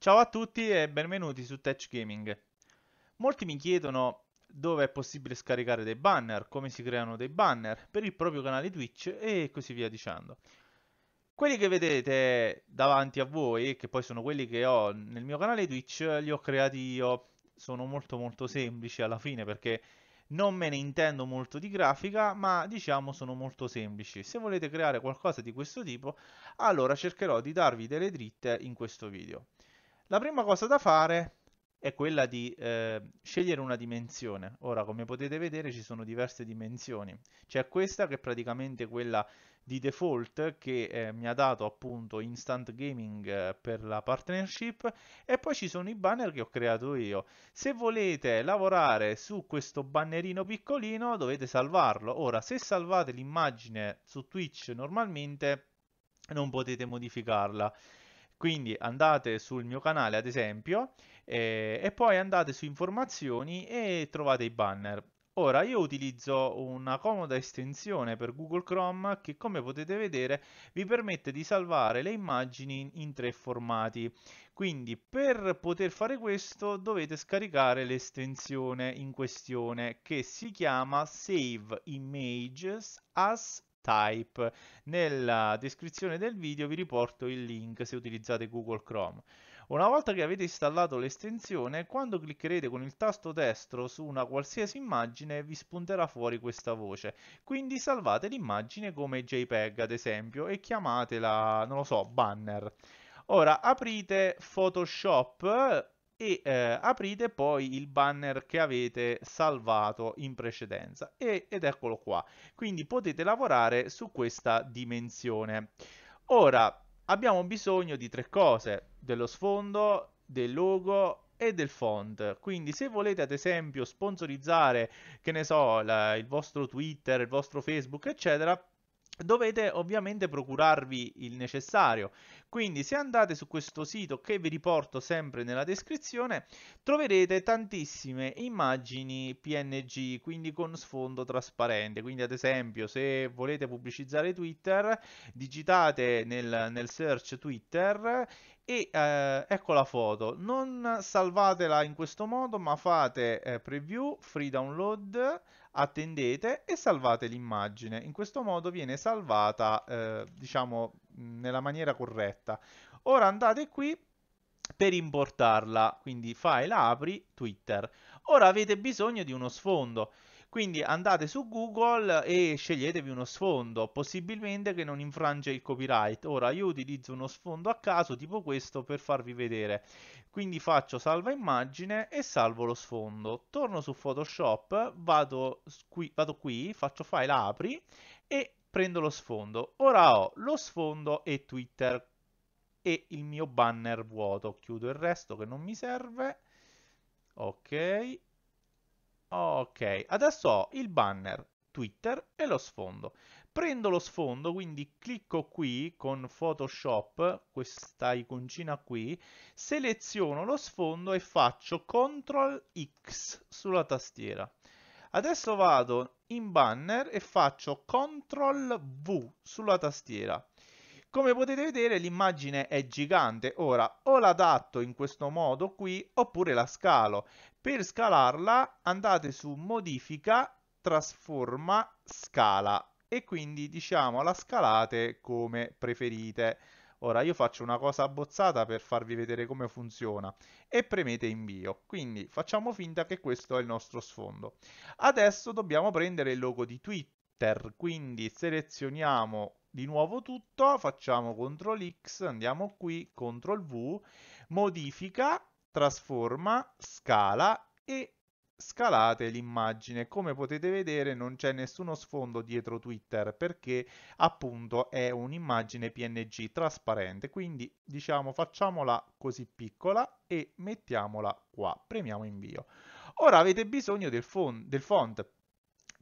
Ciao a tutti e benvenuti su Touch Gaming. Molti mi chiedono dove è possibile scaricare dei banner, come si creano dei banner per il proprio canale Twitch e così via dicendo. Quelli che vedete davanti a voi, che poi sono quelli che ho nel mio canale Twitch, li ho creati io, sono molto molto semplici alla fine perché non me ne intendo molto di grafica, ma diciamo sono molto semplici. Se volete creare qualcosa di questo tipo, allora cercherò di darvi delle dritte in questo video. La prima cosa da fare è quella di eh, scegliere una dimensione. Ora, come potete vedere, ci sono diverse dimensioni. C'è questa che è praticamente quella di default che eh, mi ha dato appunto Instant Gaming eh, per la partnership e poi ci sono i banner che ho creato io. Se volete lavorare su questo bannerino piccolino dovete salvarlo. Ora, se salvate l'immagine su Twitch normalmente non potete modificarla quindi andate sul mio canale, ad esempio, eh, e poi andate su informazioni e trovate i banner. Ora io utilizzo una comoda estensione per Google Chrome che come potete vedere vi permette di salvare le immagini in tre formati. Quindi per poter fare questo dovete scaricare l'estensione in questione che si chiama Save Images as type. Nella descrizione del video vi riporto il link se utilizzate Google Chrome. Una volta che avete installato l'estensione, quando cliccherete con il tasto destro su una qualsiasi immagine vi spunterà fuori questa voce. Quindi salvate l'immagine come JPEG ad esempio e chiamatela, non lo so, banner. Ora aprite Photoshop e eh, aprite poi il banner che avete salvato in precedenza e, ed eccolo qua quindi potete lavorare su questa dimensione ora abbiamo bisogno di tre cose dello sfondo del logo e del font quindi se volete ad esempio sponsorizzare che ne so la, il vostro twitter il vostro facebook eccetera dovete ovviamente procurarvi il necessario. Quindi se andate su questo sito che vi riporto sempre nella descrizione troverete tantissime immagini PNG, quindi con sfondo trasparente. Quindi ad esempio se volete pubblicizzare Twitter digitate nel, nel search Twitter e eh, ecco la foto. Non salvatela in questo modo ma fate eh, preview, free download attendete e salvate l'immagine. In questo modo viene salvata, eh, diciamo, nella maniera corretta. Ora andate qui per importarla, quindi file apri, Twitter. Ora avete bisogno di uno sfondo. Quindi andate su Google e sceglietevi uno sfondo, possibilmente che non infrange il copyright. Ora io utilizzo uno sfondo a caso tipo questo per farvi vedere. Quindi faccio salva immagine e salvo lo sfondo. Torno su Photoshop, vado qui, vado qui faccio file apri e prendo lo sfondo. Ora ho lo sfondo e Twitter e il mio banner vuoto. Chiudo il resto che non mi serve. Ok, Ok, adesso ho il banner Twitter e lo sfondo. Prendo lo sfondo, quindi clicco qui con Photoshop, questa iconcina qui, seleziono lo sfondo e faccio CTRL X sulla tastiera. Adesso vado in banner e faccio CTRL V sulla tastiera. Come potete vedere l'immagine è gigante, ora o l'adatto in questo modo qui oppure la scalo. Per scalarla andate su modifica, trasforma, scala e quindi diciamo la scalate come preferite. Ora io faccio una cosa abbozzata per farvi vedere come funziona e premete invio, quindi facciamo finta che questo è il nostro sfondo. Adesso dobbiamo prendere il logo di Twitter, quindi selezioniamo di nuovo tutto, facciamo CTRL X, andiamo qui, CTRL V, modifica, trasforma, scala e scalate l'immagine. Come potete vedere non c'è nessuno sfondo dietro Twitter perché appunto è un'immagine PNG trasparente, quindi diciamo facciamola così piccola e mettiamola qua, premiamo invio. Ora avete bisogno del, del font.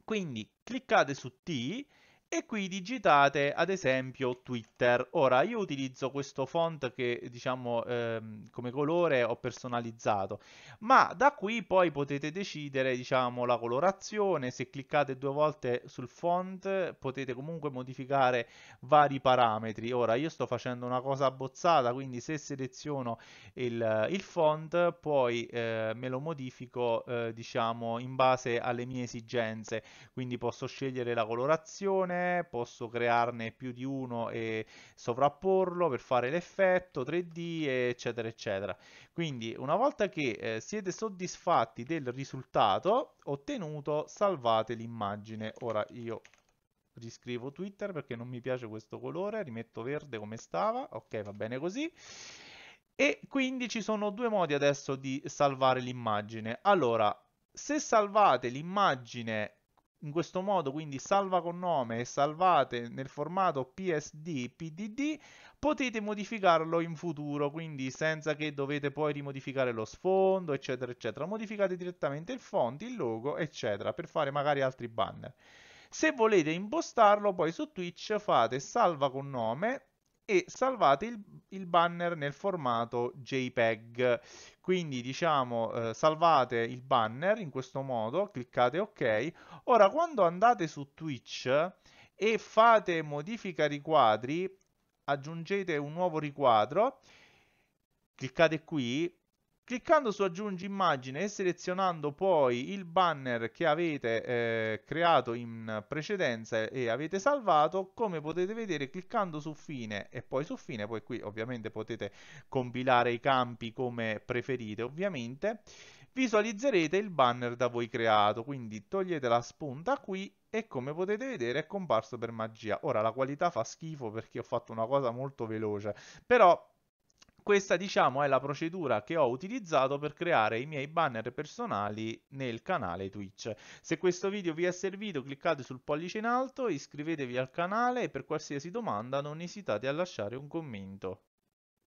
quindi cliccate su T e qui digitate ad esempio Twitter. Ora io utilizzo questo font che diciamo ehm, come colore ho personalizzato, ma da qui poi potete decidere diciamo la colorazione, se cliccate due volte sul font potete comunque modificare vari parametri. Ora io sto facendo una cosa abbozzata, quindi se seleziono il, il font poi eh, me lo modifico eh, diciamo in base alle mie esigenze, quindi posso scegliere la colorazione insieme, posso crearne più di uno e sovrapporlo per fare l'effetto 3D, eccetera, eccetera. Quindi una volta che eh, siete soddisfatti del risultato ottenuto, salvate l'immagine. Ora io riscrivo Twitter perché non mi piace questo colore, rimetto verde come stava, ok va bene così. E quindi ci sono due modi adesso di salvare l'immagine. Allora, se salvate l'immagine in questo modo, quindi salva con nome e salvate nel formato PSD, PDD, potete modificarlo in futuro, quindi senza che dovete poi rimodificare lo sfondo, eccetera, eccetera. Modificate direttamente il font, il logo, eccetera, per fare magari altri banner. Se volete impostarlo, poi su Twitch fate salva con nome e salvate il, il, banner nel formato JPEG. Quindi diciamo eh, salvate il banner in questo modo, cliccate ok. Ora quando andate su Twitch e fate modifica riquadri, aggiungete un nuovo riquadro, cliccate qui, Cliccando su aggiungi immagine e selezionando poi il banner che avete eh, creato in precedenza e avete salvato, come potete vedere cliccando su fine e poi su fine, poi qui ovviamente potete compilare i campi come preferite ovviamente, visualizzerete il banner da voi creato, quindi togliete la spunta qui e come potete vedere è comparso per magia. Ora la qualità fa schifo perché ho fatto una cosa molto veloce, però questa diciamo è la procedura che ho utilizzato per creare i miei banner personali nel canale Twitch. Se questo video vi è servito cliccate sul pollice in alto, iscrivetevi al canale e per qualsiasi domanda non esitate a lasciare un commento.